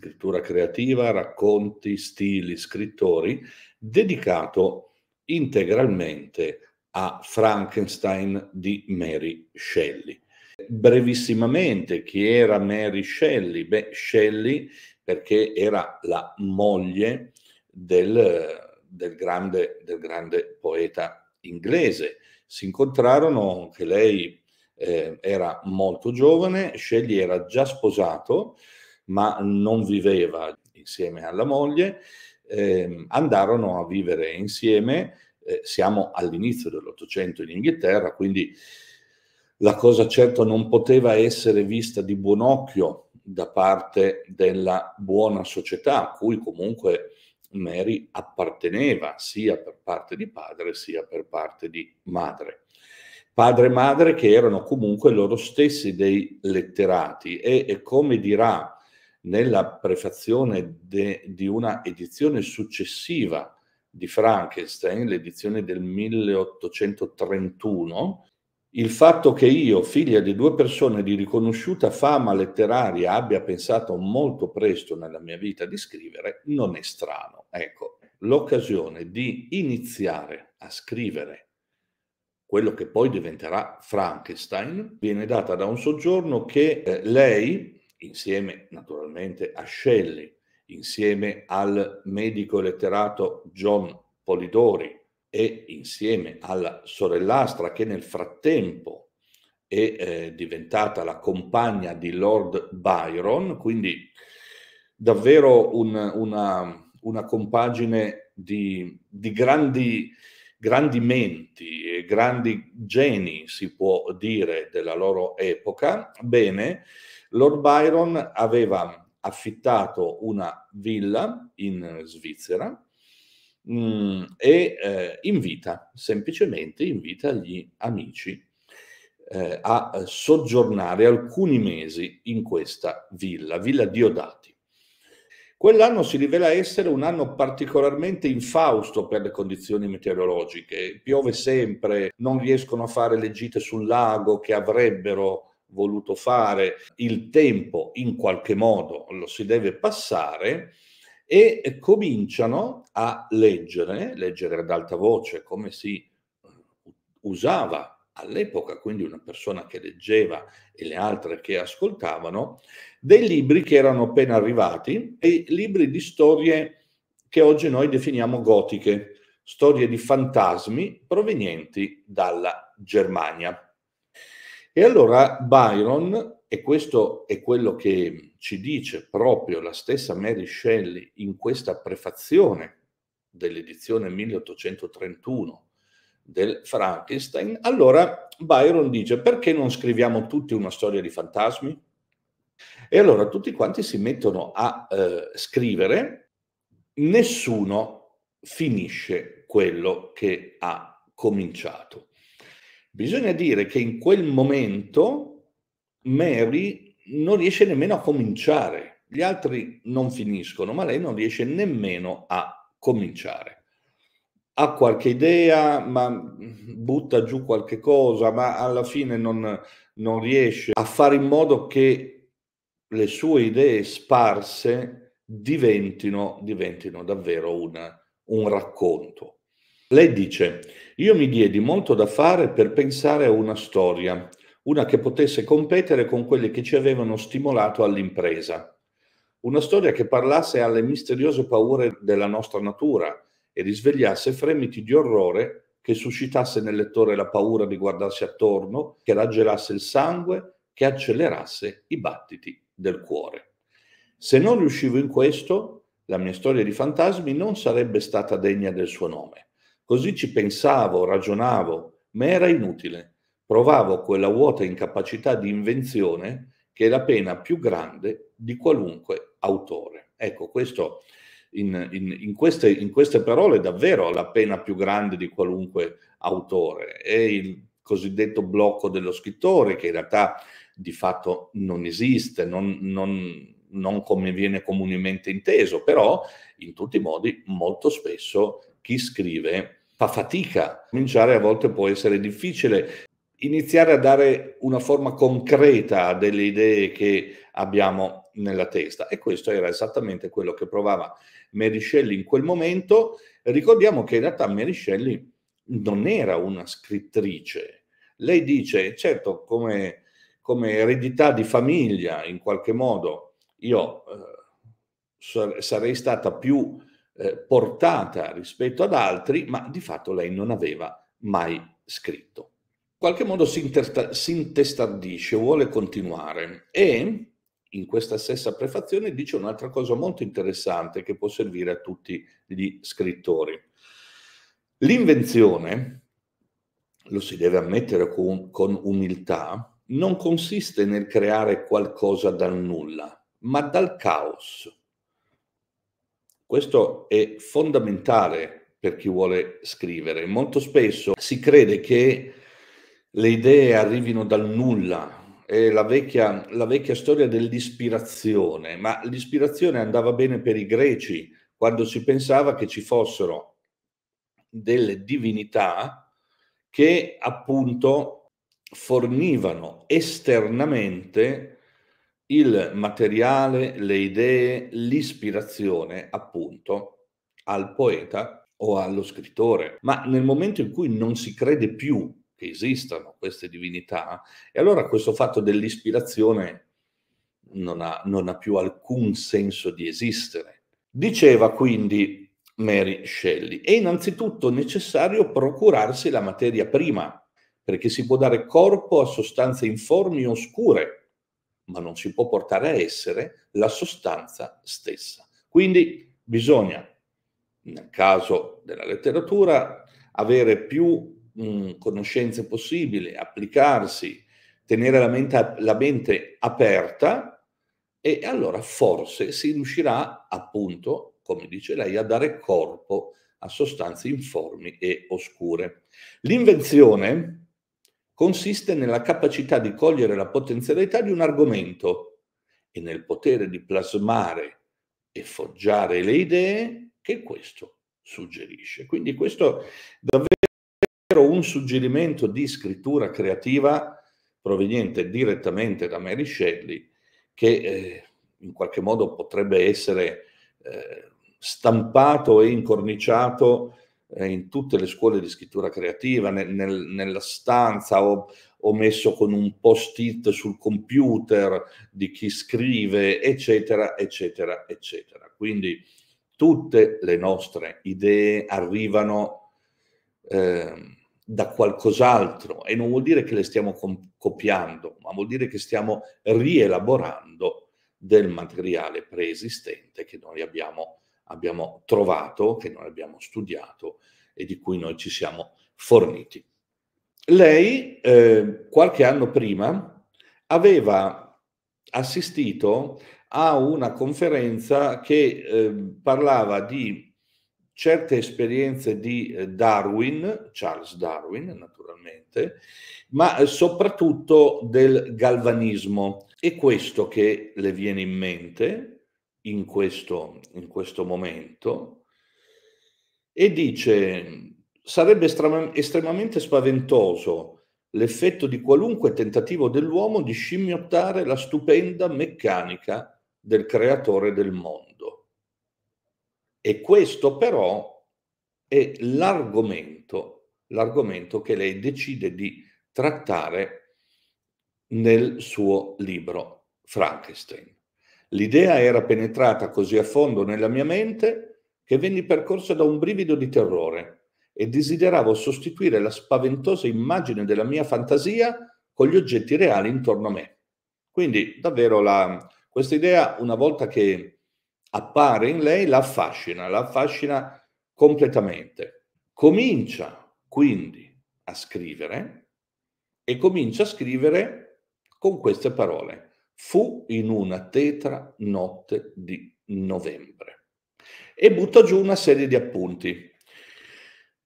scrittura creativa, racconti, stili, scrittori, dedicato integralmente a Frankenstein di Mary Shelley. Brevissimamente, chi era Mary Shelley? Beh, Shelley perché era la moglie del, del, grande, del grande poeta inglese. Si incontrarono, che lei eh, era molto giovane, Shelley era già sposato, ma non viveva insieme alla moglie, eh, andarono a vivere insieme, eh, siamo all'inizio dell'Ottocento in Inghilterra, quindi la cosa certo non poteva essere vista di buon occhio da parte della buona società, a cui comunque Mary apparteneva sia per parte di padre sia per parte di madre. Padre e madre che erano comunque loro stessi dei letterati e, e come dirà nella prefazione de, di una edizione successiva di Frankenstein, l'edizione del 1831, il fatto che io, figlia di due persone di riconosciuta fama letteraria, abbia pensato molto presto nella mia vita di scrivere, non è strano. Ecco, l'occasione di iniziare a scrivere quello che poi diventerà Frankenstein viene data da un soggiorno che eh, lei, insieme naturalmente a Shelley, insieme al medico letterato John Polidori e insieme alla sorellastra che nel frattempo è eh, diventata la compagna di Lord Byron, quindi davvero un, una, una, compagine di, di grandi, grandi menti grandi geni, si può dire, della loro epoca. Bene, Lord Byron aveva affittato una villa in Svizzera mh, mm, e eh, invita, semplicemente invita gli amici eh, a soggiornare alcuni mesi in questa villa, Villa Diodati. Quell'anno si rivela essere un anno particolarmente infausto per le condizioni meteorologiche. Piove sempre, non riescono a fare le gite sul lago che avrebbero voluto fare, il tempo in qualche modo lo si deve passare e cominciano a leggere, leggere ad alta voce come si eh, usava all'epoca, quindi una persona che leggeva e le altre che ascoltavano, dei libri che erano appena arrivati, dei libri di storie che oggi noi definiamo gotiche, storie di fantasmi provenienti dalla Germania. E allora Byron, e questo è quello che ci dice proprio la stessa Mary Shelley in questa prefazione dell'edizione 1831 del Frankenstein, allora Byron dice perché non scriviamo tutti una storia di fantasmi? E allora tutti quanti si mettono a eh, scrivere, nessuno finisce quello che ha cominciato. Bisogna dire che in quel momento Mary non riesce nemmeno a cominciare, gli altri non finiscono, ma lei non riesce nemmeno a cominciare. Ha qualche idea, ma butta giù qualche cosa, ma alla fine non, non riesce a fare in modo che le sue idee sparse diventino, diventino davvero una, un racconto. Lei dice, io mi diedi molto da fare per pensare a una storia, una che potesse competere con quelle che ci avevano stimolato all'impresa. Una storia che parlasse alle misteriose paure della nostra natura e risvegliasse fremiti di orrore che suscitasse nel lettore la paura di guardarsi attorno, che raggelasse il sangue, che accelerasse i battiti del cuore. Se non riuscivo in questo, la mia storia di fantasmi non sarebbe stata degna del suo nome. Così ci pensavo, ragionavo, ma era inutile. Provavo quella vuota incapacità di invenzione che è la pena più grande di qualunque autore. Ecco, questo, in, in, in, queste, in queste parole davvero la pena più grande di qualunque autore. È il cosiddetto blocco dello scrittore, che in realtà di fatto non esiste, non, non, non come viene comunemente inteso, però in tutti i modi molto spesso chi scrive fa fatica. Cominciare a volte può essere difficile. Iniziare a dare una forma concreta a delle idee che abbiamo nella testa. E questo era esattamente quello che provava Mary Shelley in quel momento. Ricordiamo che in realtà Mary Shelley non era una scrittrice. Lei dice, certo, come, come eredità di famiglia, in qualche modo, io eh, sarei stata più eh, portata rispetto ad altri, ma di fatto lei non aveva mai scritto. In qualche modo si, interta- si intestardisce, vuole continuare e in questa stessa prefazione dice un'altra cosa molto interessante che può servire a tutti gli scrittori. L'invenzione, lo si deve ammettere con, con umiltà, non consiste nel creare qualcosa dal nulla, ma dal caos questo è fondamentale per chi vuole scrivere. Molto spesso si crede che le idee arrivino dal nulla, è la vecchia, la vecchia storia dell'ispirazione, ma l'ispirazione andava bene per i greci quando si pensava che ci fossero delle divinità che appunto fornivano esternamente il materiale, le idee, l'ispirazione appunto al poeta o allo scrittore. Ma nel momento in cui non si crede più che esistano queste divinità, e allora questo fatto dell'ispirazione non ha, non ha più alcun senso di esistere. Diceva quindi Mary Shelley, è innanzitutto necessario procurarsi la materia prima, perché si può dare corpo a sostanze informi oscure ma non si può portare a essere la sostanza stessa. Quindi bisogna, nel caso della letteratura, avere più mh, mm, conoscenze possibili, applicarsi, tenere la mente, la mente aperta e allora forse si riuscirà appunto, come dice lei, a dare corpo a sostanze informi e oscure. L'invenzione, consiste nella capacità di cogliere la potenzialità di un argomento e nel potere di plasmare e foggiare le idee che questo suggerisce. Quindi questo è davvero un suggerimento di scrittura creativa proveniente direttamente da Mary Shelley che eh, in qualche modo potrebbe essere eh, stampato e incorniciato eh, in tutte le scuole di scrittura creativa, nel, nel, nella stanza ho, ho, messo con un post-it sul computer di chi scrive, eccetera, eccetera, eccetera. Quindi tutte le nostre idee arrivano eh, da qualcos'altro e non vuol dire che le stiamo com- copiando, ma vuol dire che stiamo rielaborando del materiale preesistente che noi abbiamo abbiamo trovato, che noi abbiamo studiato e di cui noi ci siamo forniti. Lei, eh, qualche anno prima, aveva assistito a una conferenza che eh, parlava di certe esperienze di eh, Darwin, Charles Darwin naturalmente, ma soprattutto del galvanismo. È questo che le viene in mente in questo, in questo momento e dice sarebbe estremamente spaventoso l'effetto di qualunque tentativo dell'uomo di scimmiottare la stupenda meccanica del creatore del mondo. E questo però è l'argomento, l'argomento che lei decide di trattare nel suo libro Frankenstein. L'idea era penetrata così a fondo nella mia mente che venni percorsa da un brivido di terrore e desideravo sostituire la spaventosa immagine della mia fantasia con gli oggetti reali intorno a me. Quindi davvero la, questa idea, una volta che appare in lei, la affascina, la affascina completamente. Comincia quindi a scrivere e comincia a scrivere con queste parole. Fu in una tetra notte di novembre. E butta giù una serie di appunti.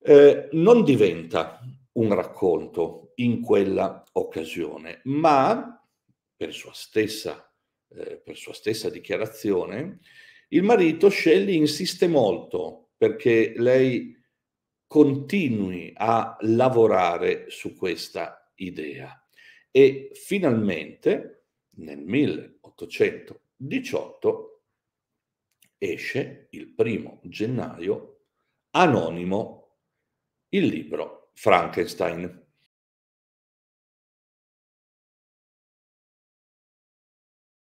Eh, non diventa un racconto in quella occasione, ma per sua stessa, eh, per sua stessa dichiarazione, il marito Shelley insiste molto perché lei continui a lavorare su questa idea e finalmente nel 1818 esce il primo gennaio anonimo il libro Frankenstein.